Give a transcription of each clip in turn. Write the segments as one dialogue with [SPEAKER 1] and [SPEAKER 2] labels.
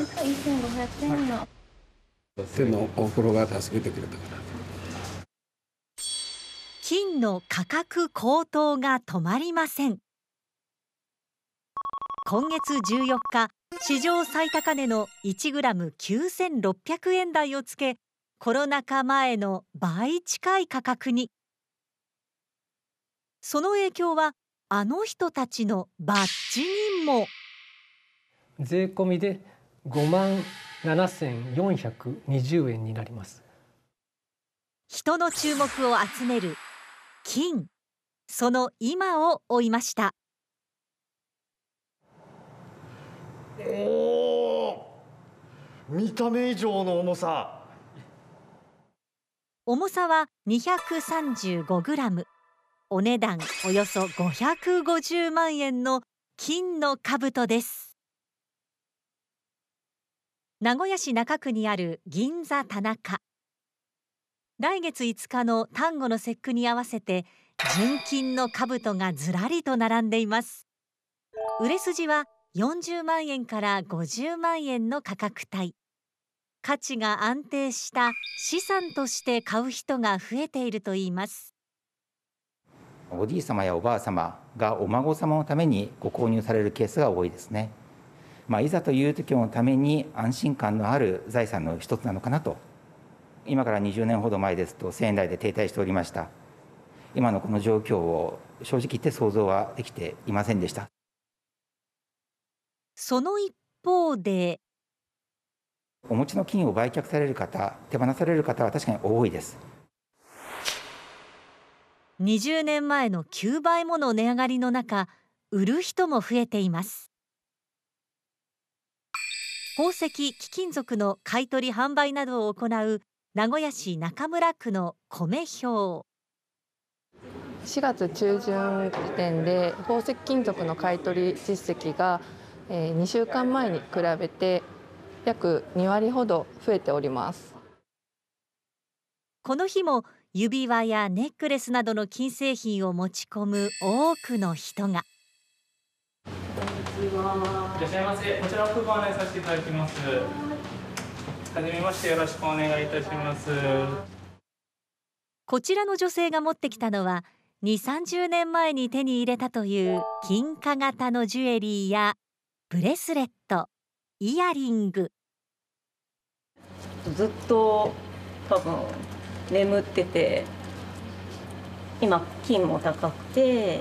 [SPEAKER 1] 円の、手のおふが助けてくれたから金の価格高騰が止まりません今月14日史上最高値の1グラム9600円台をつけコロナ禍前の倍近い価格にその影響はあの人たちのバッジにも税込みで五万七千四百二十円になります人の注目を集める金その今を追いましたおお、見た目以上の重さ重さは二百三十五グラム。お値段およそ550万円の金の兜です名古屋市中区にある銀座田中来月5日の端午の節句に合わせて純金の兜がずらりと並んでいます売れ筋は40万円から50万円の価格帯価値が安定した資産として買う人が増えているといいますおじい様やおばあ様がお孫様のためにご購入されるケースが多いですねまあ、いざという時のために安心感のある財産の一つなのかなと今から20年ほど前ですと1000円台で停滞しておりました今のこの状況を正直言って想像はできていませんでしたその一方でお持ちの金を売却される方手放される方は確かに多いです20年前の9倍もの値上がりの中売る人も増えています宝石貴金属の買取販売などを行う名古屋市中村区の米表4月中旬時点で宝石金属の買取実績が2週間前に比べて約2割ほど増えておりますこの日も指輪やネックレスなどの金製品を持ち込む多くの人が。いらっしゃいませ。こちらの案内させていただきます。はじめまして、よろしくお願いいたします。こちらの女性が持ってきたのは、2、30年前に手に入れたという金貨型のジュエリーやブレスレット、イヤリング。ずっと多分眠ってて、今金も高くて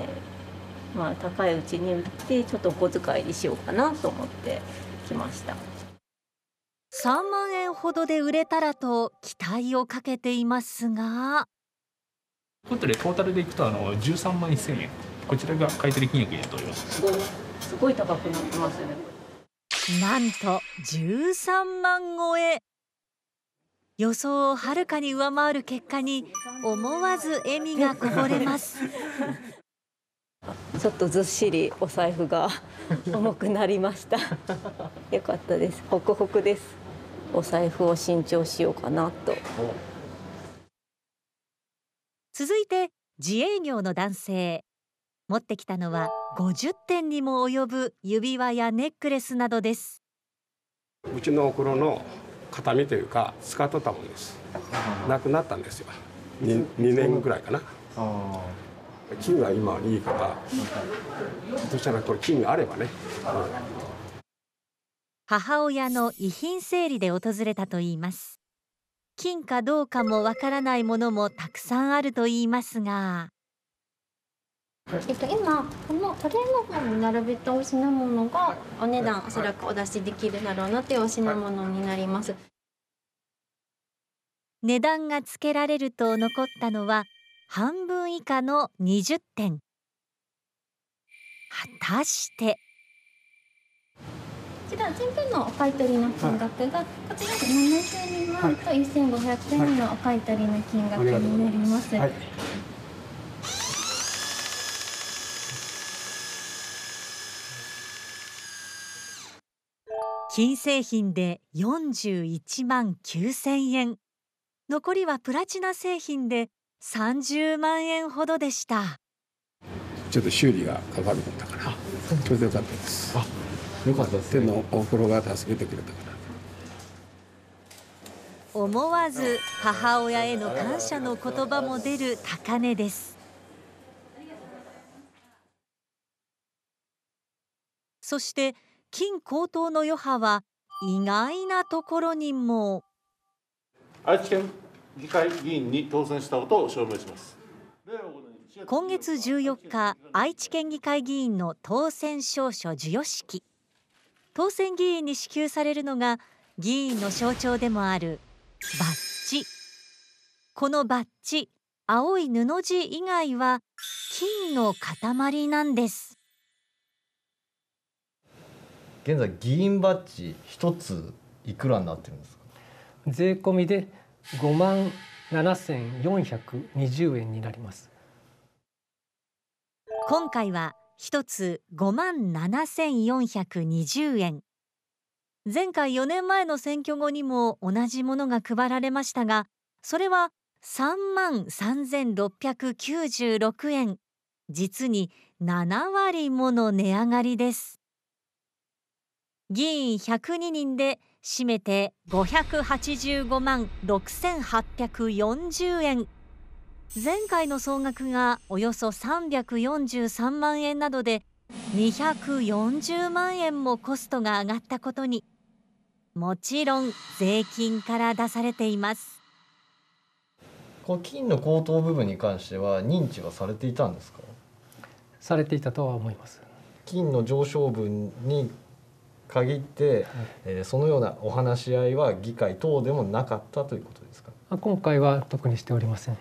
[SPEAKER 1] まあ、高いうちに売ってちょっとお小遣いにしようかなと思ってきました3万円ほどで売れたらと期待をかけていますがホテルトータルでいくとあの13万1000円こちらが買取金額になっておりますすごい高くなってますねなんと13万超え予想をはるかに上回る結果に思わず笑みがこぼれます ちょっとずっしりお財布が 重くなりましたよかったですホクホクですお財布を新調しようかなと続いて自営業の男性持ってきたのは50点にも及ぶ指輪やネックレスなどですうちのおの形見というか使っとったものですなくなったんですよ 2, 2年ぐらいかな金が今いいからそしたらこれ金があればね、うん、母親の遺品整理で訪れたといいます金かどうかもわからないものもたくさんあるといいますがえっと、今このトレーの方に並べたお品物がお値段おそらくお出しできるだろうなというお品物になります値段がつけられると残ったのは半分以下の20点果たしてこちら全部のお買取の金額が、はい、こちら72万と1500円のお買取の金額になります。はい金製品で41万9 0円残りはプラチナ製品で30万円ほどでしたちょっと修理がかかるだからそれでよかったですあよかったです、ね、手のおが助けてくれたから思わず母親への感謝の言葉も出る高値ですそして金高騰の余波は意外なところにも愛知県議会議員に当選したことを証明します。今月14日、愛知県議会議員の当選証書授与式。当選議員に支給されるのが議員の象徴でもあるバッジ。このバッジ、青い布地以外は金の塊なんです。現在議員バッジ一ついくらになってるんですか。税込みで五万七千四百二十円になります今回は一つ五万七千四百二十円前回四年前の選挙後にも同じものが配られましたがそれは三万三千六百九十六円実に七割もの値上がりです議員百二人で締めて585万6840円前回の総額がおよそ343万円などで240万円もコストが上がったことにもちろん税金から出されていますこの金の高騰部分に関しては認知はされていたんですかされていたとは思います金の上昇分に限って、えー、そのようなお話し合いは議会等でもなかったということですか今回は特にしておりません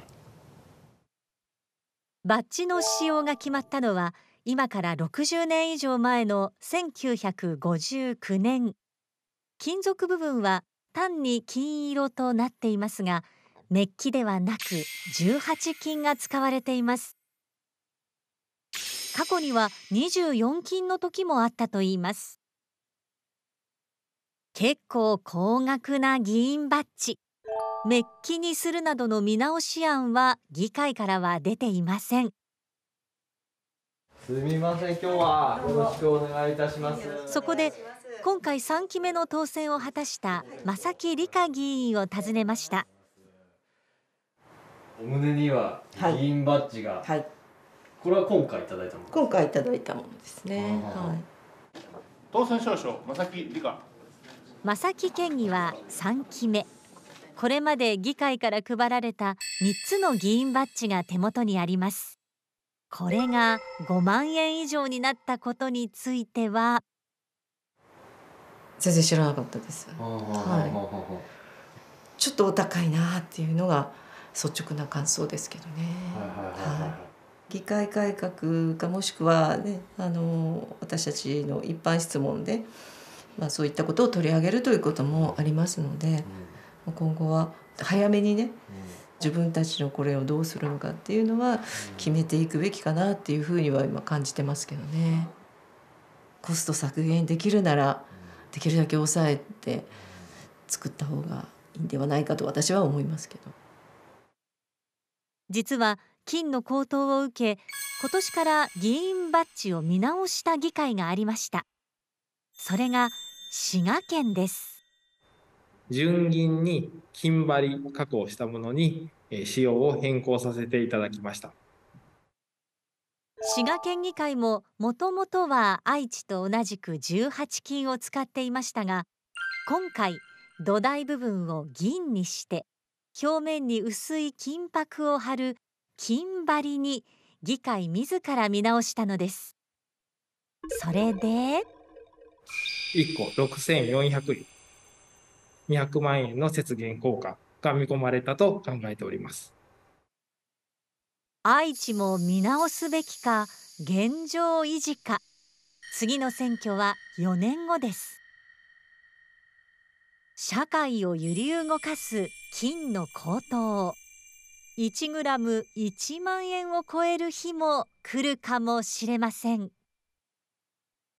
[SPEAKER 1] バッジの使用が決まったのは今から60年以上前の1959年金属部分は単に金色となっていますがメッキではなく18金が使われています過去には24金の時もあったといいます結構高額な議員バッジメッキにするなどの見直し案は議会からは出ていませんすみません今日はよろしくお願いいたしますそこで今回3期目の当選を果たした正木理香議員を訪ねましたお胸には議員バッジが、はい、これは今回いただいたもの今回いただいたものですねはい。当選証書正木理香正木県議は3期目これまで議会から配られた3つの議員バッジが手元にありますこれが5万円以上になったことについては全然知らなかったです、はい、ちょっとお高いなっていうのが率直な感想ですけどね、はい、議会改革かもしくは、ね、あの私たちの一般質問でまあ、そういったことを取り上げるということもありますので、うん、今後は早めにね、うん、自分たちのこれをどうするのかっていうのは決めていくべきかなっていうふうには今感じてますけどね。コスト削減できるならできるだけ抑えて作った方がいいんではないかと私は思いますけど。実は金の高騰を受け今年から議員バッジを見直した議会がありましたそれが滋賀県です純銀に金張り加工したものに仕様を変更させていただきました滋賀県議会ももともとは愛知と同じく18金を使っていましたが今回土台部分を銀にして表面に薄い金箔を貼る金張りに議会自ら見直したのですそれで1個6400円、200万円の節減効果が見込まれたと考えております。愛知も見直すべきか、現状維持か。次の選挙は4年後です。社会を揺り動かす金の高騰。1グラム1万円を超える日も来るかもしれません。